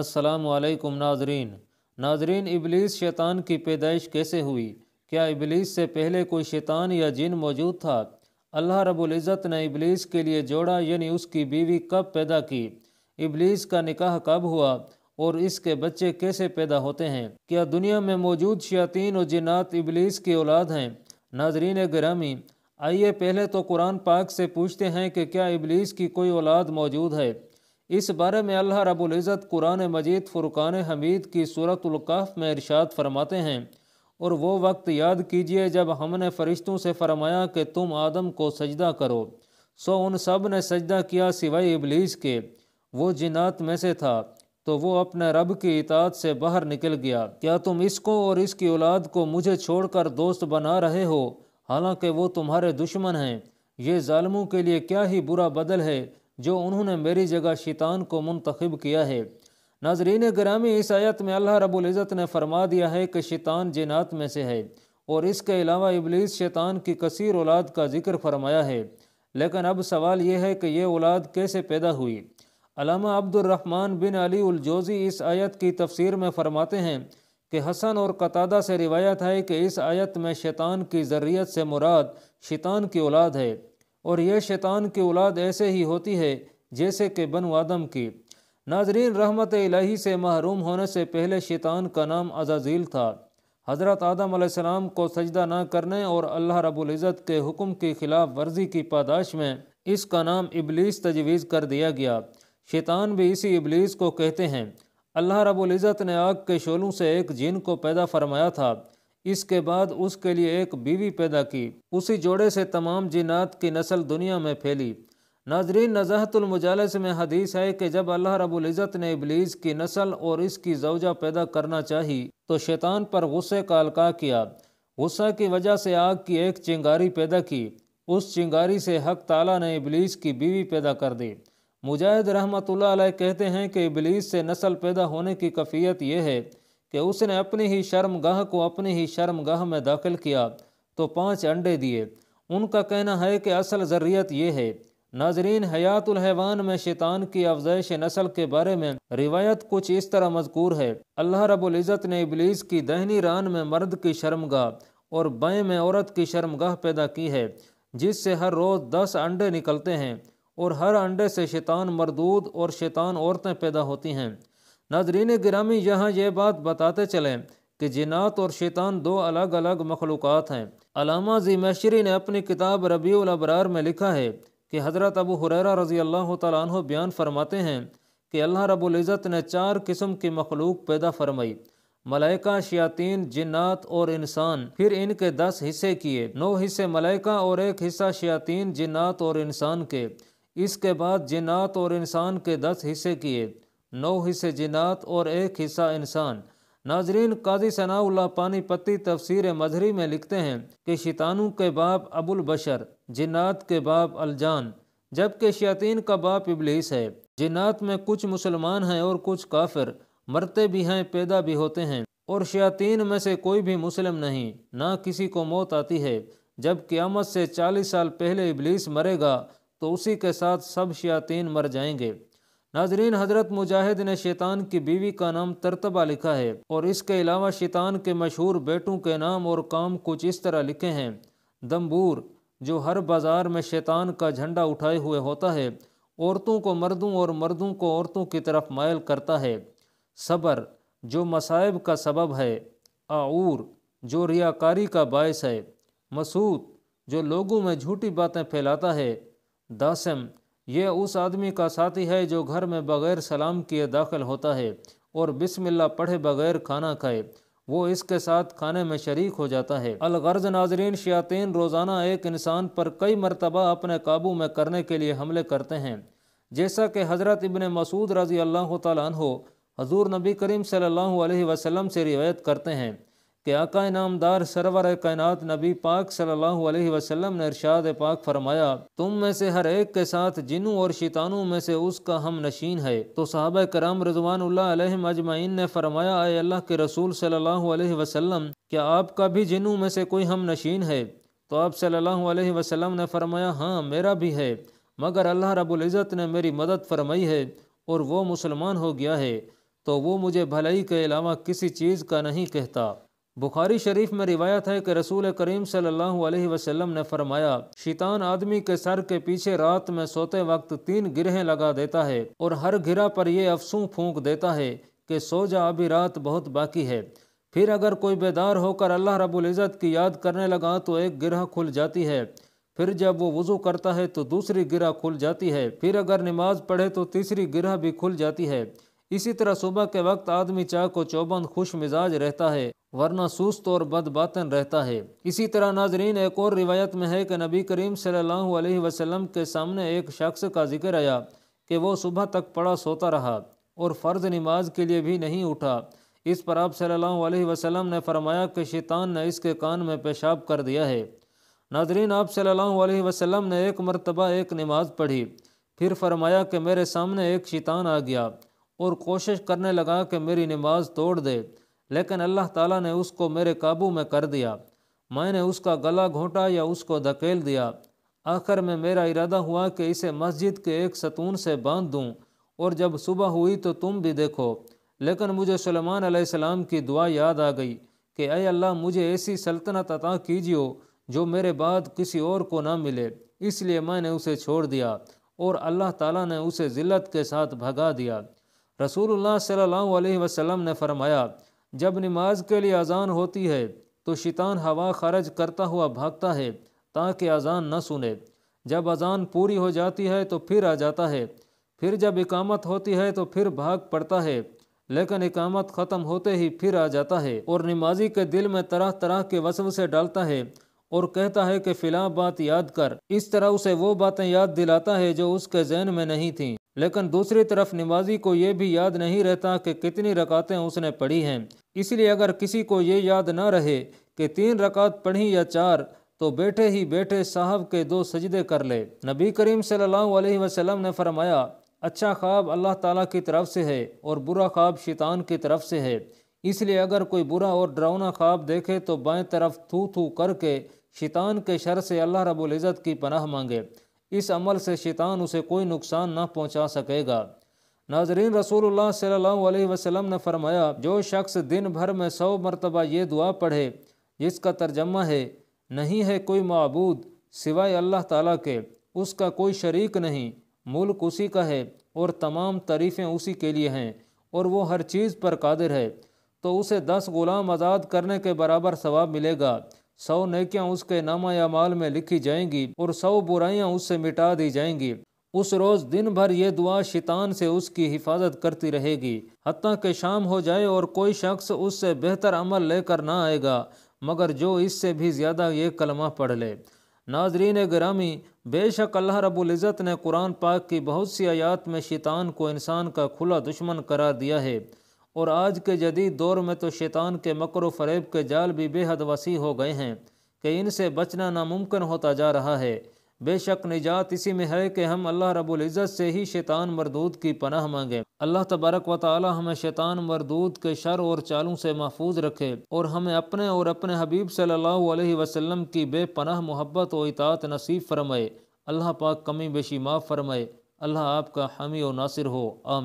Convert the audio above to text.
असलकम नाजरीन नाजरीन इबलीस शैतान की पैदाइश कैसे हुई क्या इबलीस से पहले कोई शैतान या जिन मौजूद था अल्लाह रबुल्ज़त ने इबलीस के लिए जोड़ा यानी उसकी बीवी कब पैदा की इबलीस का निकाह कब हुआ और इसके बच्चे कैसे पैदा होते हैं क्या दुनिया में मौजूद शयातीन और जिनात इबलीस की औलाद हैं नाजरीन ग्रामी आइए पहले तो कुरान पाक से पूछते हैं कि क्या इबलीस की कोई औलाद मौजूद है इस बारे में अल्लाह रब्बुल इज़्ज़त कुरान मजीद फ़ुरक़ान हमीद की सूरतुल्कहफ़ में इरशाद फरमाते हैं और वो वक्त याद कीजिए जब हमने फ़रिश्तों से फरमाया कि तुम आदम को सजदा करो सो उन सब ने सजदा किया सिवाय इबलीस के वो जिनात में से था तो वो अपने रब की इतात से बाहर निकल गया क्या तुम इसको और इसकी औलाद को मुझे छोड़कर दोस्त बना रहे हो हालांकि वो तुम्हारे दुश्मन हैं ये ालमों के लिए क्या ही बुरा बदल है जो उन्होंने मेरी जगह शैतान को मुंतखब किया है नाजरीन ग्रामी इस आयत में अल्लाह रबुल्ज़त ने फरमा दिया है कि शैतान जिनात में से है और इसके अलावा इबलीस शैतान की कसर औलाद का जिक्र फरमाया है लेकिन अब सवाल यह है कि यह औलाद कैसे पैदा हुई अलामा अब्दुलरहमान बिन अली उलजोजी इस आयत की तफसीर में फरमाते हैं कि हसन और कतादा से रिवायत है कि इस आयत में शैतान की ज़र्रियत से मुराद शैतान की औलाद है और यह शैतान की औलाद ऐसे ही होती है जैसे कि बन आदम की नाजरीन रहमत इलाही से महरूम होने से पहले शैतान का नाम अजाजील था हज़रत आदम सलाम को सजदा ना करने और अल्लाह रबुल्ज़त के हुक्म की खिलाफ वर्जी की पादाश में इसका नाम इबलीस तजवीज़ कर दिया गया शैतान भी इसी इबलीस को कहते हैं अल्लाह रबुल्ज़त ने आग के शोलों से एक जिन को पैदा फरमाया था इसके बाद उसके लिए एक बीवी पैदा की उसी जोड़े से तमाम जिनात की नस्ल दुनिया में फैली नाजरीन नज़ाहतुलमजालस में हदीस है कि जब अल्लाह रबुल्ज़त ने इबलीस की नस्ल और इसकी जवजा पैदा करना चाही तो शैतान पर गुस्से का अलका किया गुस्सा की वजह से आग की एक चिंगारी पैदा की उस चिंगारी से हक ताला ने इबलीस की बीवी पैदा कर दी मुजाहिद रहमतुल्लाह कहते हैं कि इबलीस से नस्ल पैदा होने की कफ़ीत यह है कि उसने अपनी ही शर्मगाह को अपनी ही शर्मगाह में दाखिल किया तो पांच अंडे दिए उनका कहना है कि असल ज़रूरत यह है नाजरीन हयातुल में शैतान की अफजाइश नस्ल के बारे में रिवायत कुछ इस तरह मजकूर है अल्लाह रबुल्ज़त ने इबलीस की दहनी रान में मर्द की शर्मगाह और बाएँ में औरत की शर्मगाह पैदा की है जिससे हर रोज़ दस अंडे निकलते हैं और हर अंडे से शैतान मरदूद और शैतान औरतें पैदा होती हैं नाजरीन ग्रामी यहाँ यह बात बताते चलें कि जिनात और शैतान दो अलग अलग मखलूक़ हैं अलामा जीमशरी ने अपनी किताब रबी अबरार में लिखा है कि हज़रत अबू हुरैरा रज़ी अल्लाह तु बयान फरमाते हैं कि अल्लाह रबुल्ज़त ने चार किस्म की मखलूक पैदा फरमाई मलाइका शयातीन जिन्नात और इंसान फिर इनके दस हिस्से किए नौ हिस्से मलाइका और एक हिस्सा शयातीन जिन्नात और इंसान के इसके बाद जिन्नात और इंसान के दस हिस्से किए नौ हिस्से जिनात और एक हिस्सा इंसान नाजरीन काजी सनाउल्ला पानीपति तफसीर मजहरी में लिखते हैं कि शितानु के बाप अबुल बशर जिन्नात के बाप अलजान जबकि शयातीन का बाप इबलीस है जिन्नात में कुछ मुसलमान हैं और कुछ काफिर मरते भी हैं पैदा भी होते हैं और शयातीन में से कोई भी मुस्लिम नहीं ना किसी को मौत आती है जब क़्यामत से चालीस साल पहले इबलीस मरेगा तो उसी के साथ सब शयातीन मर जाएंगे नाजरीन हज़रत मुजाहिद ने शैतान की बीवी का नाम तरतबा लिखा है और इसके अलावा शैतान के मशहूर बेटों के नाम और काम कुछ इस तरह लिखे हैं दम्बूर जो हर बाज़ार में शैतान का झंडा उठाए हुए होता है औरतों को मर्दों और मर्दों को औरतों की तरफ मायल करता है सबर जो मसाइब का सबब है आऊर जो रियाकारी का बायस है मसूद जो लोगों में झूठी बातें फैलाता है दासम ये उस आदमी का साथी है जो घर में बग़ैर सलाम किए दाखिल होता है और बिस्मिल्लाह पढ़े बग़ैर खाना खाए वो इसके साथ खाने में शरीक हो जाता है अलगर्ज नाजरीन शयातीन रोज़ाना एक इंसान पर कई मरतबा अपने काबू में करने के लिए हमले करते हैं जैसा कि हज़रत इबन मसूद रज़ी अल्लाह तु हज़ूर नबी करीम सल्लल्लाहु अलैहि वसल्लम से रिवायत करते हैं कि आका नामदार सरवर कायनात नबी पाक सल्लल्लाहु अलैहि वसल्लम ने इरशाद पाक फरमाया तुम में से हर एक के साथ जिनू और शितानों में से उसका हम नशीन है तो साहब कराम रजवान अजमाइन ने फरमाया आए अल्लाह के रसूल सल्लल्लाहु अलैहि वसल्लम क्या आपका भी जिनू में से कोई हम नशीन है तो आप सल्लल्लाहु अलैहि वसल्लम ने फरमाया हाँ मेरा भी है मगर अल्लाह रबुल्ज़त ने मेरी मदद फरमाई है और वो मुसलमान हो गया है तो वो मुझे भलाई के अलावा किसी चीज़ का नहीं कहता बुखारी शरीफ में रिवायत है कि रसूल करीम सल्लल्लाहु अलैहि वसल्लम ने फरमाया शैतान आदमी के सर के पीछे रात में सोते वक्त तीन गिरहें लगा देता है और हर गिरा पर यह अफसू फूंक देता है कि सो जा अभी रात बहुत बाकी है फिर अगर कोई बेदार होकर अल्लाह रब्बुल इज़्ज़त की याद करने लगा तो एक गिरह खुल जाती है फिर जब वो वज़ू करता है तो दूसरी गिरह खुल जाती है फिर अगर नमाज पढ़े तो तीसरी गिरह भी खुल जाती है इसी तरह सुबह के वक्त आदमी चाह को चौबंद खुश मिजाज रहता है वरना सुस्त और बदबातन रहता है इसी तरह नाजरीन एक और रिवायत में है कि नबी करीम सल्लल्लाहु अलैहि वसल्लम के सामने एक शख्स का जिक्र आया कि वो सुबह तक पड़ा सोता रहा और फ़र्ज नमाज के लिए भी नहीं उठा इस पर आप सल्लल्लाहु अलैहि वसल्लम ने फरमाया कि शैतान ने इसके कान में पेशाब कर दिया है नाजरीन आप सल्लल्लाहु अलैहि वसल्लम ने एक मरतबा एक नमाज पढ़ी फिर फरमाया कि मेरे सामने एक शैतान आ गया और कोशिश करने लगा कि मेरी नमाज तोड़ दे लेकिन अल्लाह ताला ने उसको मेरे काबू में कर दिया मैंने उसका गला घोंटा या उसको धकेल दिया आखिर में मेरा इरादा हुआ कि इसे मस्जिद के एक सतून से बांध दूँ और जब सुबह हुई तो तुम भी देखो लेकिन मुझे सलमान अलैहिस्सलाम की दुआ याद आ गई कि अय अल्लाह मुझे ऐसी सल्तनत अता कीजियो जो मेरे बाद किसी और को ना मिले इसलिए मैंने उसे छोड़ दिया और अल्लाह ताला ने उसे ज़िलत के साथ भगा दिया रसूलुल्लाह सल्लल्लाहु अलैहि वसल्लम ने फरमाया जब नमाज के लिए अजान होती है तो शैतान हवा खारज करता हुआ भागता है ताकि अजान न सुने जब अजान पूरी हो जाती है तो फिर आ जाता है फिर जब इकामत होती है तो फिर भाग पड़ता है लेकिन इकामत ख़त्म होते ही फिर आ जाता है और नमाजी के दिल में तरह तरह के वसव से डालता है और कहता है कि फ़िलहाल बात याद कर इस तरह उसे वो बातें याद दिलाता है जो उसके जहन में नहीं थी लेकिन दूसरी तरफ नमाजी को यह भी याद नहीं रहता कि कितनी रकातें उसने पढ़ी हैं इसलिए अगर किसी को ये याद ना रहे कि तीन रकात पढ़ी या चार तो बैठे ही बैठे साहब के दो सजदे कर ले नबी करीम सल्लल्लाहु अलैहि वसल्लम ने फरमाया अच्छा ख्वाब अल्लाह ताला की तरफ से है और बुरा ख्वाब शैतान की तरफ से है इसलिए अगर कोई बुरा और डरावना ख्वाब देखे तो बाएं तरफ थू थू करके शैतान के शर से अल्लाह रबुल्ज़त की पनाह मांगे इस अमल से शैतान उसे कोई नुकसान ना पहुंचा सकेगा नाजरीन रसूलुल्लाह सल्लल्लाहु अलैहि वसल्लम ने फरमाया जो शख्स दिन भर में सौ मरतबा ये दुआ पढ़े जिसका तर्जमा है नहीं है कोई मबूद सिवाय अल्लाह ताला के उसका कोई शरीक नहीं मुल्क उसी का है और तमाम तरीफें उसी के लिए हैं और वो हर चीज़ पर कादिर है तो उसे दस ग़ुलाम आज़ाद करने के बराबर सवाब मिलेगा सौ नकियाँ उसके नामाया माल में लिखी जाएंगी और सौ बुराइयाँ उससे मिटा दी जाएंगी उस रोज़ दिन भर ये दुआ शैतान से उसकी हिफाजत करती रहेगी हती कि शाम हो जाए और कोई शख्स उससे बेहतर अमल लेकर ना आएगा मगर जो इससे भी ज़्यादा ये कलमा पढ़ ले नाजरीन ग्रामी बेशक अल्लाह रबुल्ज़त ने कुरान पाक की बहुत सी आयात में शैतान को इंसान का खुला दुश्मन करार दिया है और आज के जदीद दौर में तो शैतान के मकर व फरेब के जाल भी बेहद वसी हो गए हैं कि इनसे बचना नामुमकिन होता जा रहा है बेशक निजात इसी में है कि हम अल्लाह रब्बुल इज़्ज़त से ही शैतान मरदूद की पनाह मांगें अल्लाह तबारक व ताली हमें शैतान मरदूद के शर और चालों से महफूज रखे और हमें अपने और अपने हबीब सल्लल्लाहु अलैहि वसल्लम की बेपनाह मोहब्बत और इतात नसीब फरमाए अल्लाह पाक कमी बेशी माफ़ फरमाए अल्लाह आपका हामी और नासिर हो आम